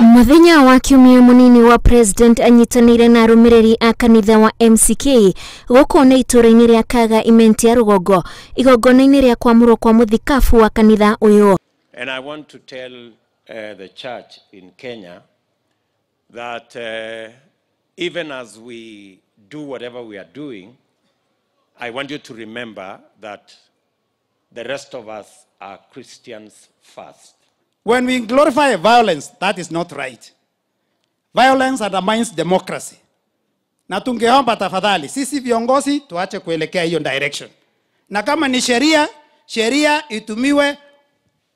muthenya wa kiumia munini wa president anyitanĩire na arũmĩrĩri a kanitha wa mck gũkũna itũra-inĩ rĩa kaga imenti ya rũgongo igongona-inĩ rĩa kwamũrwo kwa mũthikabu wa kanitha ũyũ and i want to tell uh, the church in kenya that uh, even as we do whatever we are doing i want you to remember that the rest of us are christians first When we glorify violence, that is not right. Violence undermines democracy. Na tungeomba tafadhali, sisi viongozi tuache kuelekea hiyo direction, na kama ni sheria, sheria itumiwe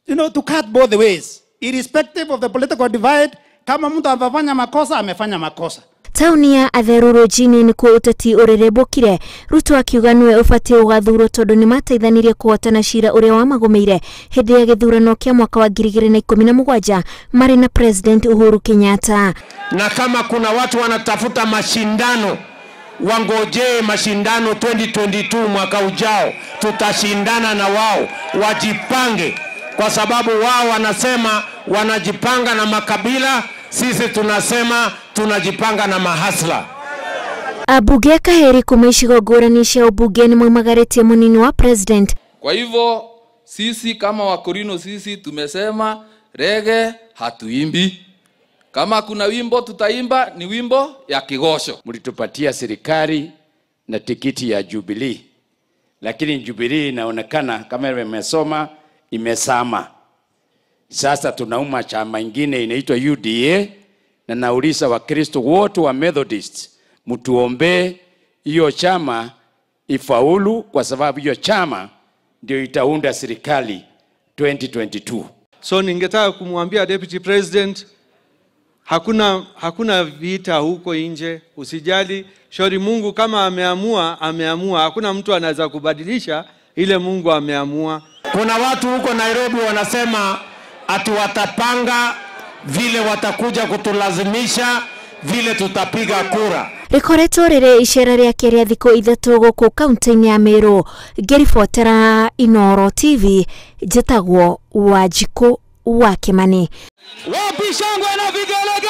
you know, to cut both ways irrespective of the political divide. Kama mtu amefanya makosa, amefanya makosa tauni ya jini ni nĩkuo ũteti ũrerebũkire ruto akiuga nĩwe ũbatiĩ ũgathurwo tondũ nĩ mateithanirie kũhotana cira ũrĩa wamagũmĩire hĩndĩ ya githurano kia mwaka wa ngiri igĩrĩ na ikũmi na mũgwanja marĩ na president uhuru kenyatta na kama kuna watu wanatafuta mashindano wangojee mashindano 2022 mwaka ujao tutashindana na wao wajipange kwa sababu wao wanasema wanajipanga na makabila sisi tunasema tunajipanga na mahasla Abunge Kaheri kumeishi icigo ngũrani cia ũbunge nĩ munini wa president. Kwa hivyo sisi kama Wakorino sisi tumesema rege hatuimbi, kama kuna wimbo tutaimba ni wimbo ya Kigosho. Mlitupatia serikali na tikiti ya jubili lakini Jubilee inaonekana kama imesoma imesama. Sasa tunauma chama ingine inaitwa UDA na nauliza Wakristo wote wa Methodist, mtuombee hiyo chama ifaulu, kwa sababu hiyo chama ndio itaunda serikali 2022. So ningetaka kumwambia Deputy President, hakuna, hakuna vita huko nje, usijali. Shauri Mungu kama ameamua, ameamua. Hakuna mtu anaweza kubadilisha ile Mungu ameamua. Kuna watu huko Nairobi wanasema ati watapanga vile watakuja kutulazimisha vile tutapiga kura rikoretwo rĩrĩ icera rĩake rĩa thikũ ithatũ gũkũ kaunti-inĩ ya mĩrũ ngĩribotera inoro tv njĩtagwo wanjikũ wa kĩmani wapi shangwe na vigelege